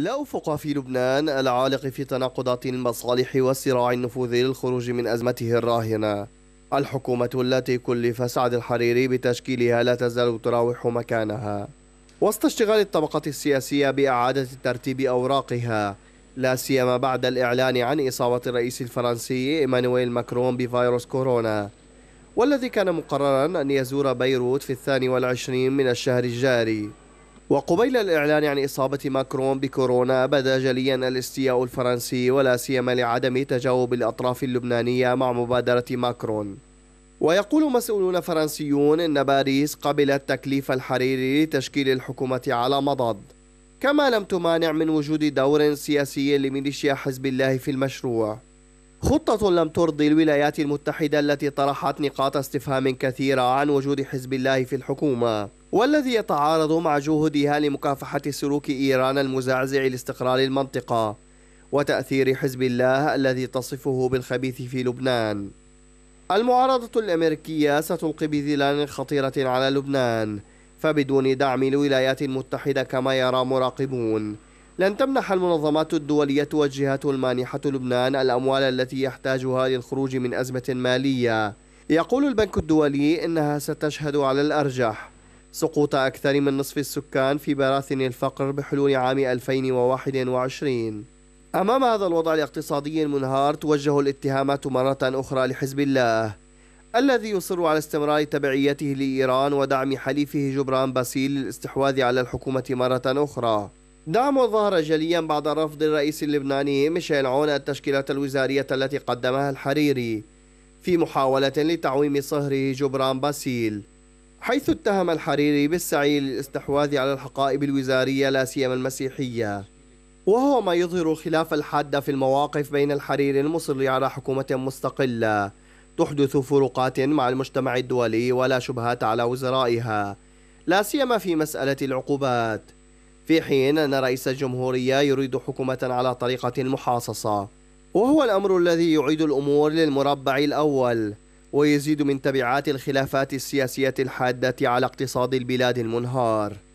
لا أفق في لبنان العالق في تناقضات المصالح والصراع النفوذي للخروج من أزمته الراهنة الحكومة التي كلف سعد الحريري بتشكيلها لا تزال تراوح مكانها وسط اشتغال الطبقة السياسية بإعادة ترتيب أوراقها لا سيما بعد الإعلان عن إصابة الرئيس الفرنسي إيمانويل ماكرون بفيروس كورونا والذي كان مقررا أن يزور بيروت في الثاني والعشرين من الشهر الجاري وقبيل الإعلان عن إصابة ماكرون بكورونا بدا جليا الاستياء الفرنسي ولا سيما لعدم تجاوب الأطراف اللبنانية مع مبادرة ماكرون ويقول مسؤولون فرنسيون إن باريس قبلت تكليف الحريري لتشكيل الحكومة على مضض كما لم تمانع من وجود دور سياسي لميليشيا حزب الله في المشروع خطة لم ترضي الولايات المتحدة التي طرحت نقاط استفهام كثيرة عن وجود حزب الله في الحكومة والذي يتعارض مع جهودها لمكافحة سلوك إيران المزعزع لاستقرار المنطقة وتأثير حزب الله الذي تصفه بالخبيث في لبنان. المعارضة الأمريكية ستلقي بظلال خطيرة على لبنان، فبدون دعم الولايات المتحدة كما يرى مراقبون، لن تمنح المنظمات الدولية والجهات المانحة لبنان الأموال التي يحتاجها للخروج من أزمة مالية. يقول البنك الدولي إنها ستشهد على الأرجح سقوط أكثر من نصف السكان في براثن الفقر بحلول عام 2021 أمام هذا الوضع الاقتصادي المنهار توجه الاتهامات مرة أخرى لحزب الله الذي يصر على استمرار تبعيته لإيران ودعم حليفه جبران باسيل للاستحواذ على الحكومة مرة أخرى دعم ظهر جليا بعد رفض الرئيس اللبناني ميشيل عون التشكيلات الوزارية التي قدمها الحريري في محاولة لتعويم صهره جبران باسيل حيث اتهم الحريري بالسعي للاستحواذ على الحقائب الوزارية لا سيما المسيحية وهو ما يظهر الخلاف الحاد في المواقف بين الحريري المصر على حكومة مستقلة تحدث فروقات مع المجتمع الدولي ولا شبهات على وزرائها لا سيما في مسألة العقوبات في حين أن رئيس الجمهورية يريد حكومة على طريقة المحاصصة وهو الأمر الذي يعيد الأمور للمربع الأول ويزيد من تبعات الخلافات السياسية الحادة على اقتصاد البلاد المنهار